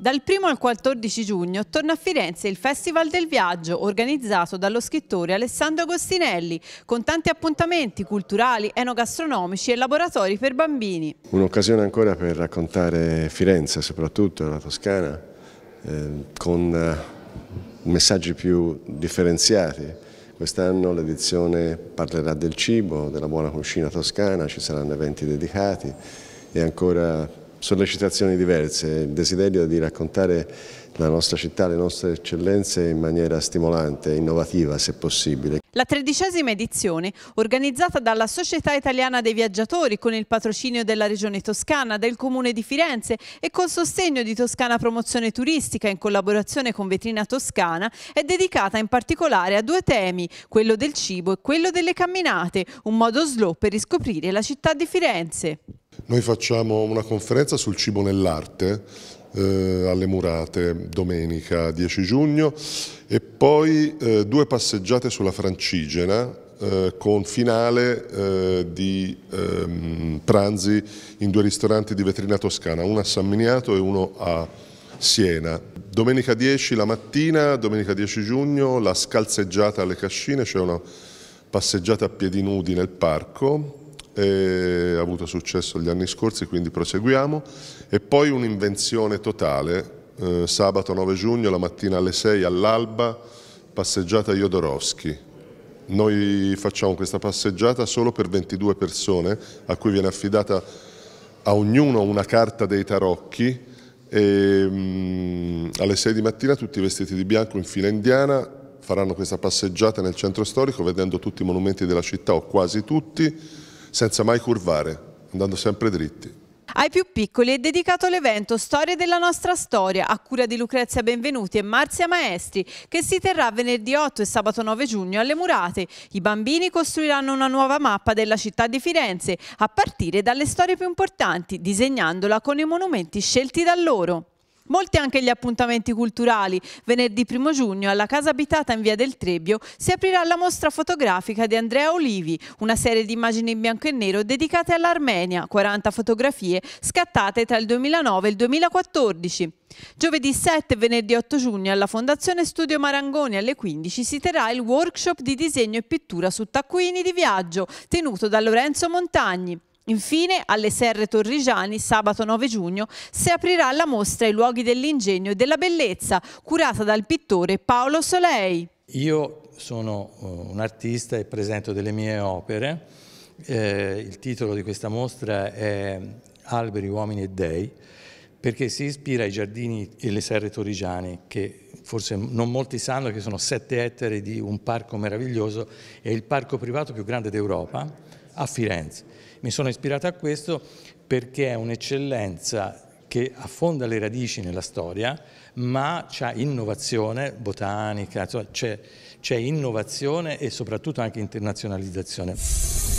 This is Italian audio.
Dal 1 al 14 giugno torna a Firenze il Festival del Viaggio organizzato dallo scrittore Alessandro Agostinelli con tanti appuntamenti culturali, enogastronomici e laboratori per bambini. Un'occasione ancora per raccontare Firenze, soprattutto la Toscana, eh, con eh, messaggi più differenziati. Quest'anno l'edizione parlerà del cibo, della buona cucina toscana, ci saranno eventi dedicati e ancora sollecitazioni diverse, il desiderio di raccontare la nostra città, le nostre eccellenze in maniera stimolante, innovativa se possibile. La tredicesima edizione, organizzata dalla Società Italiana dei Viaggiatori con il patrocinio della Regione Toscana, del Comune di Firenze e col sostegno di Toscana Promozione Turistica in collaborazione con Vetrina Toscana, è dedicata in particolare a due temi, quello del cibo e quello delle camminate, un modo slow per riscoprire la città di Firenze. Noi facciamo una conferenza sul cibo nell'arte eh, alle Murate domenica 10 giugno e poi eh, due passeggiate sulla Francigena eh, con finale eh, di ehm, pranzi in due ristoranti di vetrina toscana, uno a San Miniato e uno a Siena. Domenica 10 la mattina, domenica 10 giugno, la scalzeggiata alle Cascine, c'è cioè una passeggiata a piedi nudi nel parco ha avuto successo gli anni scorsi, quindi proseguiamo, e poi un'invenzione totale, eh, sabato 9 giugno, la mattina alle 6 all'alba, passeggiata Jodorowsky. Noi facciamo questa passeggiata solo per 22 persone, a cui viene affidata a ognuno una carta dei tarocchi, e, mh, mm, alle 6 di mattina tutti vestiti di bianco in fila indiana, faranno questa passeggiata nel centro storico vedendo tutti i monumenti della città o quasi tutti, senza mai curvare, andando sempre dritti. Ai più piccoli è dedicato l'evento Storie della nostra storia a cura di Lucrezia Benvenuti e Marzia Maestri che si terrà venerdì 8 e sabato 9 giugno alle Murate. I bambini costruiranno una nuova mappa della città di Firenze a partire dalle storie più importanti disegnandola con i monumenti scelti da loro. Molti anche gli appuntamenti culturali. Venerdì 1 giugno alla Casa Abitata in Via del Trebbio si aprirà la mostra fotografica di Andrea Olivi, una serie di immagini in bianco e nero dedicate all'Armenia, 40 fotografie scattate tra il 2009 e il 2014. Giovedì 7 e venerdì 8 giugno alla Fondazione Studio Marangoni alle 15 si terrà il workshop di disegno e pittura su taccuini di viaggio tenuto da Lorenzo Montagni. Infine, alle Serre Torrigiani, sabato 9 giugno, si aprirà la mostra I luoghi dell'ingegno e della bellezza, curata dal pittore Paolo Solei. Io sono eh, un artista e presento delle mie opere. Eh, il titolo di questa mostra è Alberi, uomini e dei, perché si ispira ai giardini e alle serre Torrigiani, che forse non molti sanno che sono sette ettari di un parco meraviglioso, è il parco privato più grande d'Europa, a Firenze. Mi sono ispirato a questo perché è un'eccellenza che affonda le radici nella storia, ma c'è innovazione botanica, c'è innovazione e soprattutto anche internazionalizzazione.